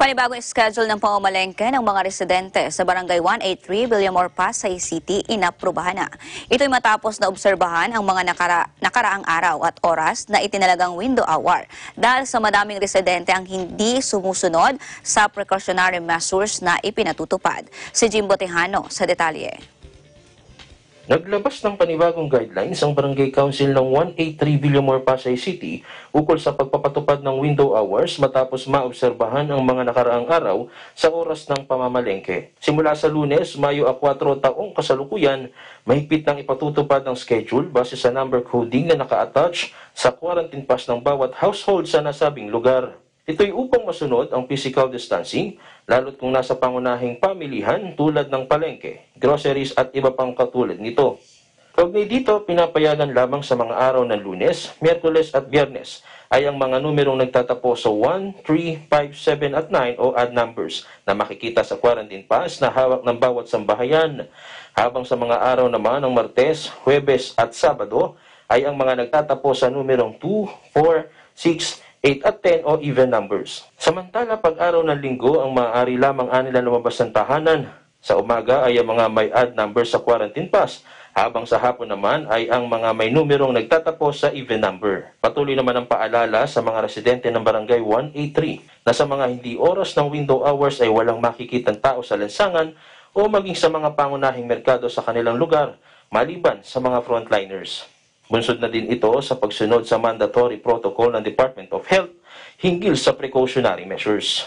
Panibagong schedule ng pamamalengke ng mga residente sa Barangay 183 Villamor Pasay City inaprubahan na. Ito'y matapos na obserbahan ang mga nakara nakaraang araw at oras na itinalagang window hour dahil sa madaming residente ang hindi sumusunod sa precautionary measures na ipinatutupad. Si Jim Tejano sa detalye. Naglabas ng panibagong guidelines ang Barangay Council ng 183 Villamor, Pasay City ukol sa pagpapatupad ng window hours matapos maobserbahan ang mga nakaraang araw sa oras ng pamamalengke. Simula sa lunes, Mayo 4 taong kasalukuyan, mahigpit ng ipatutupad ng schedule base sa number coding na naka-attach sa quarantine pass ng bawat household sa nasabing lugar. Ito'y upang masunod ang physical distancing, lalo't kung nasa pangunahing pamilihan tulad ng palengke, groceries at iba pang katulad nito. Pag may dito, pinapayagan lamang sa mga araw ng lunes, merkules at biyernes ay ang mga numerong nagtatapos sa 1, 3, 5, 7 at 9 o odd numbers na makikita sa quarantine pass na hawak ng bawat sambahayan. Habang sa mga araw naman ng Martes, Huwebes at Sabado ay ang mga nagtatapos sa numerong 2, 4, 6, 8 at 10 o even numbers. Samantala pag-araw ng linggo ang maaari lamang anila lumabas ng tahanan. Sa umaga ay ang mga may odd numbers sa quarantine pass, habang sa hapon naman ay ang mga may numerong nagtatapos sa even number. Patuloy naman ang paalala sa mga residente ng Barangay 183 na sa mga hindi oras ng window hours ay walang makikitang tao sa lansangan o maging sa mga pangunahing merkado sa kanilang lugar maliban sa mga frontliners. Bunsod na din ito sa pagsunod sa mandatory protocol ng Department of Health hinggil sa precautionary measures.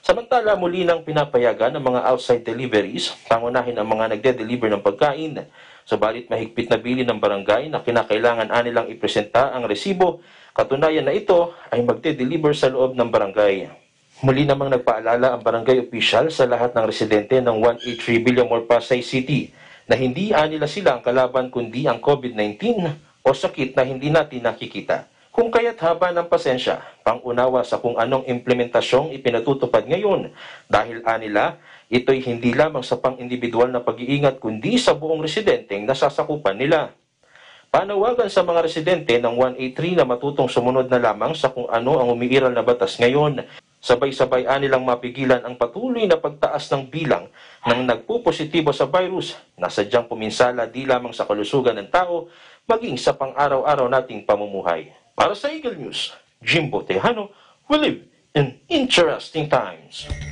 Samantala, muli nang pinapayagan ang mga outside deliveries, pangunahin ang mga nagde-deliver ng pagkain. Sabalit mahigpit na bilin ng barangay na kinakailangan anilang ipresenta ang resibo, katunayan na ito ay magde-deliver sa loob ng barangay. Muli namang nagpaalala ang barangay official sa lahat ng residente ng 183 Villamor Pasay City na hindi anila sila ang kalaban kundi ang COVID-19 o sakit na hindi natin nakikita. Kung kaya't haba ng pasensya, pangunawa sa kung anong implementasyong ipinatutupad ngayon dahil anila, ito'y hindi lamang sa pang-individual na pag-iingat kundi sa buong residenteng nasasakupan nila. Panawagan sa mga residente ng 183 na matutong sumunod na lamang sa kung ano ang umiiral na batas ngayon Sabay-sabay anilang mapigilan ang patuloy na pagtaas ng bilang ng nagpupositibo sa virus na sadyang puminsala di lamang sa kalusugan ng tao, maging sa pang-araw-araw nating pamumuhay. Para sa Eagle News, Jimbo Tejano, we live in interesting times.